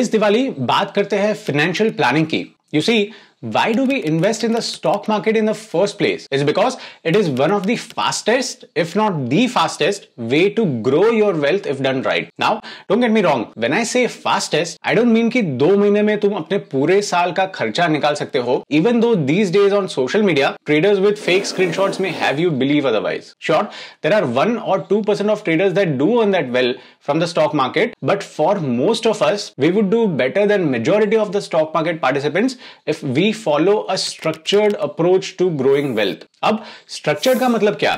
इस दिवाली बात करते हैं फाइनेंशियल प्लानिंग की you see Why do we invest in the stock market in the first place? It's because it is one of the fastest, if not the fastest, way to grow your wealth if done right. Now, don't get me wrong, when I say fastest, I don't mean that two months, you can अपने your साल year's खर्चा निकाल सकते हो even though these days on social media traders with fake screenshots may have you believe otherwise sure there are one or two percent of traders that do from the stock market. But for most of us, we would do better than majority of the stock market participants if we we follow a structured approach to growing wealth अब structured का मतलब क्या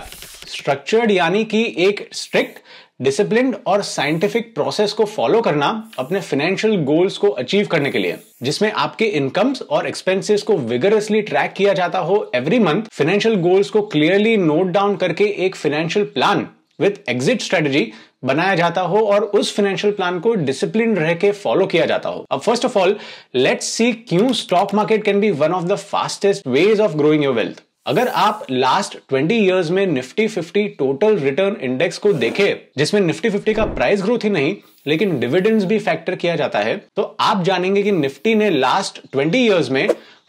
structured यानी कि एक strict discipline और scientific process को follow करना अपने फाइनेंशियल गोल्स को अचीव करने के लिए जिसमें आपके इनकम्स और एक्सपेंसेस को विगरसली ट्रैक किया जाता हो एवरी मंथ फाइनेंशियल गोल्स को क्लियरली नोट डाउन करके एक financial plan with exit strategy बनाया जाता हो और उस फाइनेंशियल प्लान को डिसिप्लिन रह के फॉलो किया जाता हो अब first of all let's see क्यों stock market can be one of the fastest ways of growing your wealth अगर आप लास्ट 20 इयर्स में निफ्टी 50 टोटल रिटर्न इंडेक्स को देखें जिसमें निफ्टी 50 का प्राइस ग्रोथ ही नहीं लेकिन डिविडेंड्स भी फैक्टर किया जाता है तो आप जानेंगे कि निफ्टी ने लास्ट 20 इयर्स में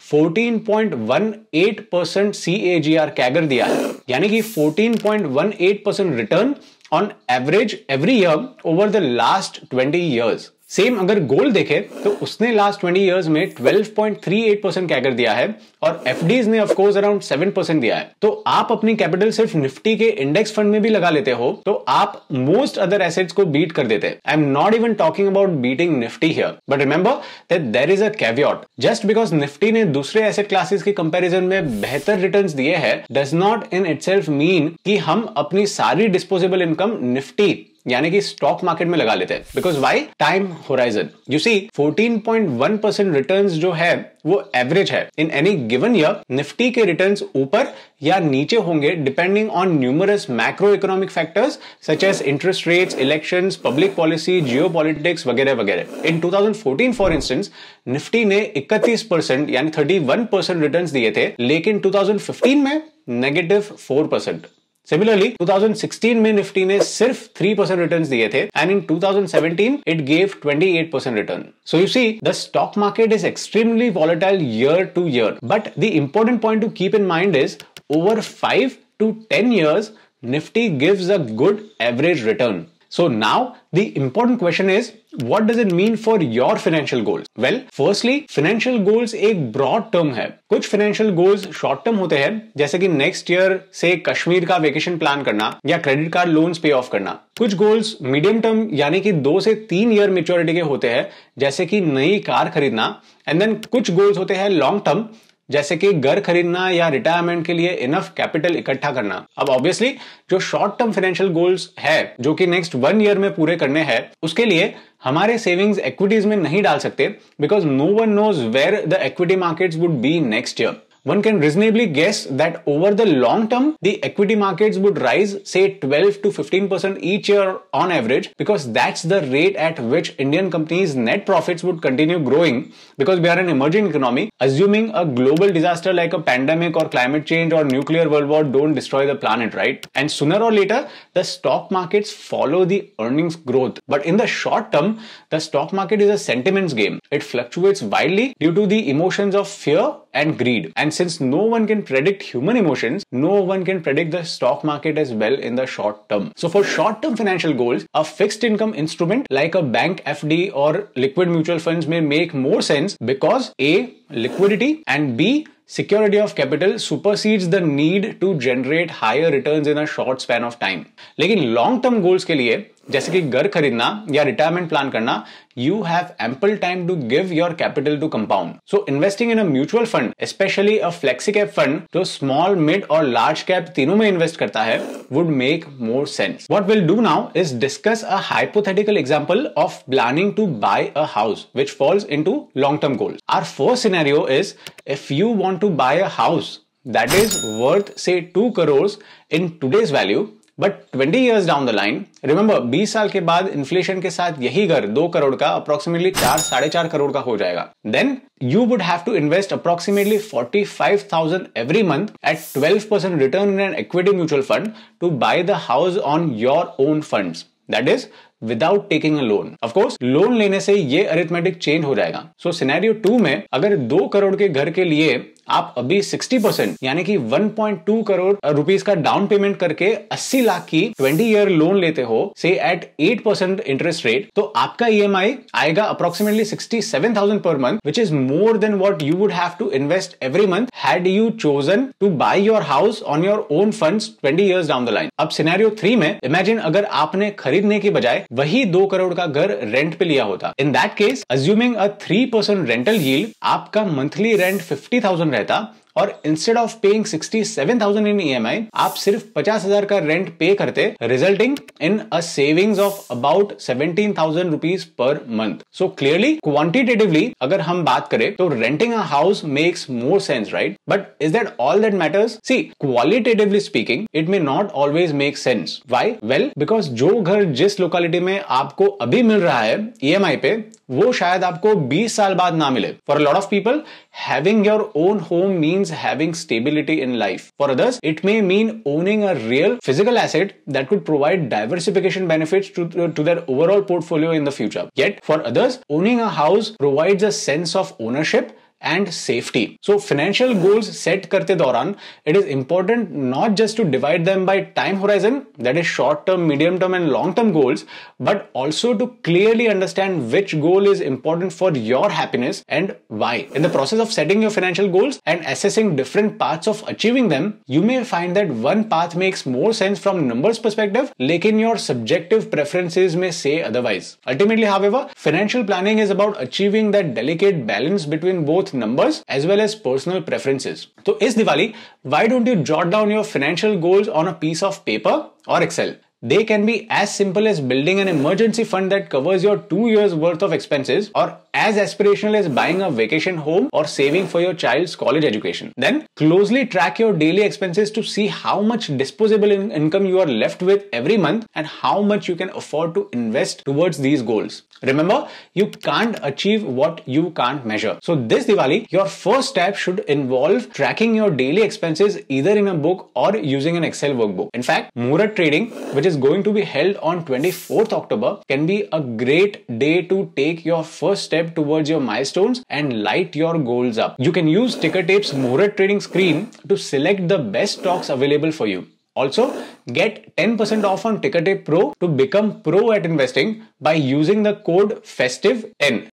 14.18 percent C A G R CAGR दिया है यानी कि 14.18 परसेंट return on average every year over the last 20 years same अगर गोल्ड देखे तो उसने लास्ट 20 इयर्स में 12.38 परसेंट क्या कर दिया है और एफ ने ऑफकोर्स अराउंड 7 परसेंट दिया है तो आप अपनी कैपिटल सिर्फ निफ्टी के इंडेक्स फंड में भी लगा लेते हो तो आप मोस्ट अदर एसेट्स को बीट कर देते I am not even talking about beating Nifty here but remember that there is a caveat just because Nifty ने दूसरे एसेट क्लासेस के कंपेरिजन में बेहतर रिटर्न दिए है does not in it mean कि हम अपनी सारी डिस्पोजेबल इनकम निफ्टी यानी कि स्टॉक मार्केट में लगा लेते हैं because why time horizon you see 14.1 percent return जो है वो एवरेज है in any given year Nifty के रिटर्न्स ऊपर या नीचे होंगे depending on numerous macroeconomic factors such as interest rates election public policy geopolitics वगैरह वगैरह इन 2014 फॉर इंस्टेंस निफ्टी ने 31 परसेंट यानी 31 परसेंट रिटर्न दिए थे लेकिन 2015 में नेगेटिव 4 परसेंट Similarly, 2016 में Nifty ने सिर्फ 3% returns दिए थे and in 2017 it gave 28% return. So you see, the stock market is extremely volatile year to year. But the important point to keep in mind is over 5 to 10 years, Nifty gives a good average return. So now the important question is, what does it mean for your financial goals? Well, firstly, financial goals एक broad term है कुछ financial goals short term होते हैं जैसे कि next year से कश्मीर का vacation plan करना या credit card loans pay off करना कुछ goals medium term यानी कि दो से तीन year maturity के होते हैं जैसे कि नई car खरीदना and then कुछ goals होते हैं long term जैसे कि घर खरीदना या रिटायरमेंट के लिए इनफ कैपिटल इकट्ठा करना अब ऑब्वियसली जो शॉर्ट टर्म फाइनेंशियल गोल्स है जो कि नेक्स्ट वन ईयर में पूरे करने हैं उसके लिए हमारे सेविंग्स इक्विटीज में नहीं डाल सकते because no one knows where the equity markets would be next year one can reasonably guess that over the long term, the equity markets would rise, say 12 to 15% each year on average, because that's the rate at which Indian companies' net profits would continue growing because we are an emerging economy. Assuming a global disaster like a pandemic or climate change or nuclear world war don't destroy the planet, right? And sooner or later, the stock markets follow the earnings growth. But in the short term, the stock market is a sentiments game. It fluctuates wildly due to the emotions of fear and greed. And since no one can predict human emotions, no one can predict the stock market as well in the short term. So for short term financial goals, a fixed income instrument like a bank FD or liquid mutual funds may make more sense because A, liquidity and B, security of capital supersedes the need to generate higher returns in a short span of time. लेकिन long term goals के लिए जैसे कि घर खरीदना या retirement plan करना you have ample time to give your capital to compound so investing in a mutual fund specially a flexi cap fund जो स्मॉल मिड और लार्ज कैप तीनों में इन्वेस्ट करता है would make more sense what will do now is discuss a hypothetical example of planning to buy a house which falls into long term goals our fourth scenario is if you want to buy a house that is worth say two crores in today's value but twenty years down the line remember बीस साल के बाद inflation के साथ यही घर दो करोड़ का अप्रोक्सीमेटली चार साढ़े चार करोड़ का हो जाएगा then you would have to invest approximately every month at twelve percent return in an equity mutual fund to buy the house on your own fund That is without taking a loan of course loan लेने से ये arithmetic change हो जाएगा सो scenario to में अगर दो करोड़ के घर के लिए आप अभी 60 परसेंट यानी कि 1.2 करोड़ रुपीस का डाउन पेमेंट करके 80 लाख की 20 ईयर लोन लेते हो से एट 8 परसेंट इंटरेस्ट रेट तो आपका ई e आएगा approximately 67,000 per month which is more than what you would have to invest every month had you chosen to buy your house on your own funds 20 year down the line अब scenario three में imagine अगर आपने खरीदने के बजाय वही दो करोड़ का घर रेंट पे लिया होता in that case assuming a three percent rental yield आपका मंथली रेंट फिफ्टी थाउजेंड रहता और instead of paying 67,000 in EMI आप सिर्फ 50,000 का रेंट पे करते resulting in a savings of about 17,000 rupees per month so clearly quantitatively अगर हम बात करें तो renting a house makes more sense right but is that all that matters see qualitatively speaking it may not always make sense why well because जो घर जिस locality में आपको अभी मिल रहा है ईएमआई e पे वो शायद आपको 20 साल बाद ना मिले for lot of people having your own home means having stability in life for others it may mean owning a real physical asset that could provide diversification benefits to their overall portfolio in the future get for others owning a house provides a sense of ownership and safety. So financial goals set करते दौरान it is important not just to divide them by time horizon that is short term, medium term and long term goals but also to clearly understand which goal is important for your happiness and why. In the process of setting your financial goals and assessing different paths of achieving them, you may find that one path makes more sense from numbers perspective in your subjective preferences may say otherwise. Ultimately however, financial planning is about achieving that delicate balance between both numbers as well as personal preferences. So is Diwali, why don't you jot down your financial goals on a piece of paper or Excel? They can be as simple as building an emergency fund that covers your two years worth of expenses or as aspirational as buying a vacation home or saving for your child's college education. Then closely track your daily expenses to see how much disposable in- income you are left with every month and how much you can afford to invest towards these goals. Remember, you can't achieve what you can't measure. So this Diwali, your first step should involve tracking your daily expenses either in a book or using an Excel workbook. In fact, Murat Trading, which is going to be held on 24th October, can be a great day to take your first step step towards your milestones and light your goals up. You can use Tickertape's Tape's trading screen to select the best stocks available for you. Also, get 10% off on Tickertape Pro to become pro at investing by using the code FESTIVE10.